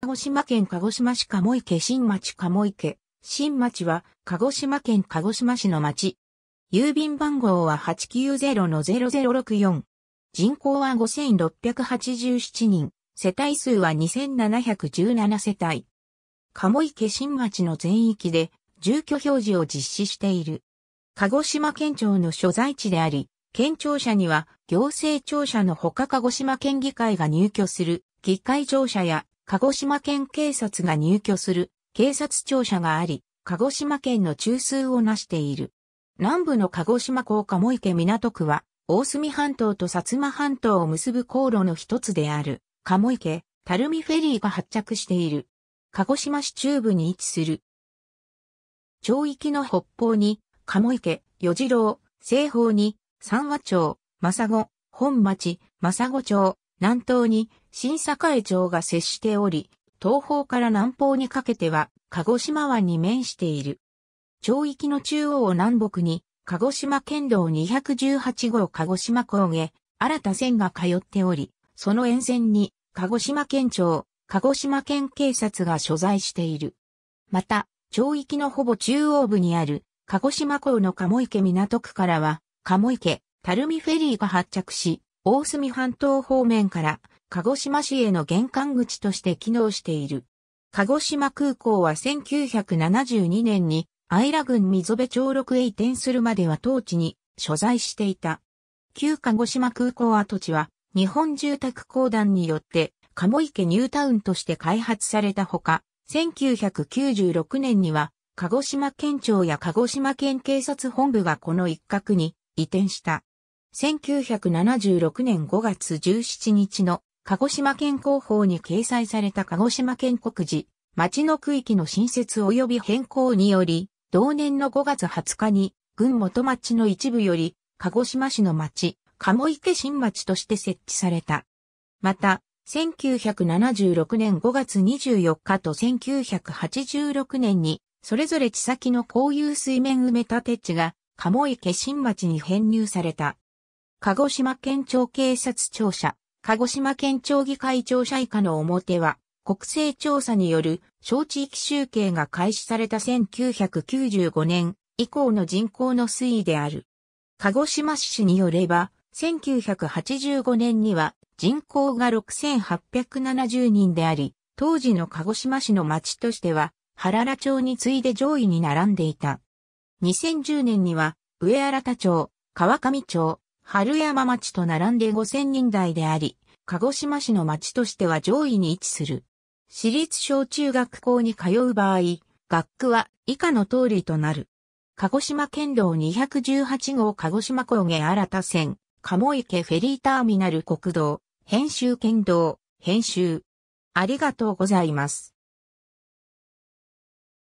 鹿児島県鹿児島市鴨池新町鴨池新町は鹿児島県鹿児島市の町。郵便番号は890-0064。人口は5687人。世帯数は2717世帯。鴨池新町の全域で住居表示を実施している。鹿児島県庁の所在地であり、県庁舎には行政庁舎のほか鹿児島県議会が入居する議会庁舎や鹿児島県警察が入居する警察庁舎があり、鹿児島県の中枢を成している。南部の鹿児島港鴨池港区は、大隅半島と薩摩半島を結ぶ航路の一つである、鴨池、垂水フェリーが発着している。鹿児島市中部に位置する。町域の北方に、鴨池、与次郎、西方に、三和町、正子、本町、正子町、南東に新栄町が接しており、東方から南方にかけては鹿児島湾に面している。町域の中央を南北に鹿児島県道218号鹿児島港へ。新た線が通っており、その沿線に鹿児島県庁、鹿児島県警察が所在している。また、町域のほぼ中央部にある鹿児島港の鴨池港区からは、鴨池、垂水フェリーが発着し、大隅半島方面から鹿児島市への玄関口として機能している。鹿児島空港は1972年にイ良郡溝部町六へ移転するまでは当地に所在していた。旧鹿児島空港跡地は日本住宅公団によって鴨池ニュータウンとして開発されたほか、1996年には鹿児島県庁や鹿児島県警察本部がこの一角に移転した。1976年5月17日の鹿児島県広報に掲載された鹿児島県国事、町の区域の新設及び変更により、同年の5月20日に、群元町の一部より、鹿児島市の町、鴨池新町として設置された。また、1976年5月24日と1986年に、それぞれ地先の公有水面埋め立て地が、鴨池新町に編入された。鹿児島県庁警察庁舎、鹿児島県庁議会庁舎以下の表は、国勢調査による小地域集計が開始された1995年以降の人口の推移である。鹿児島市によれば、1985年には人口が6870人であり、当時の鹿児島市の町としては、原良町に次いで上位に並んでいた。2010年には、上新田町、川上町、春山町と並んで5000人台であり、鹿児島市の町としては上位に位置する。私立小中学校に通う場合、学区は以下の通りとなる。鹿児島県道218号鹿児島高芸新田線、鴨池フェリーターミナル国道、編集県道、編集。ありがとうございます。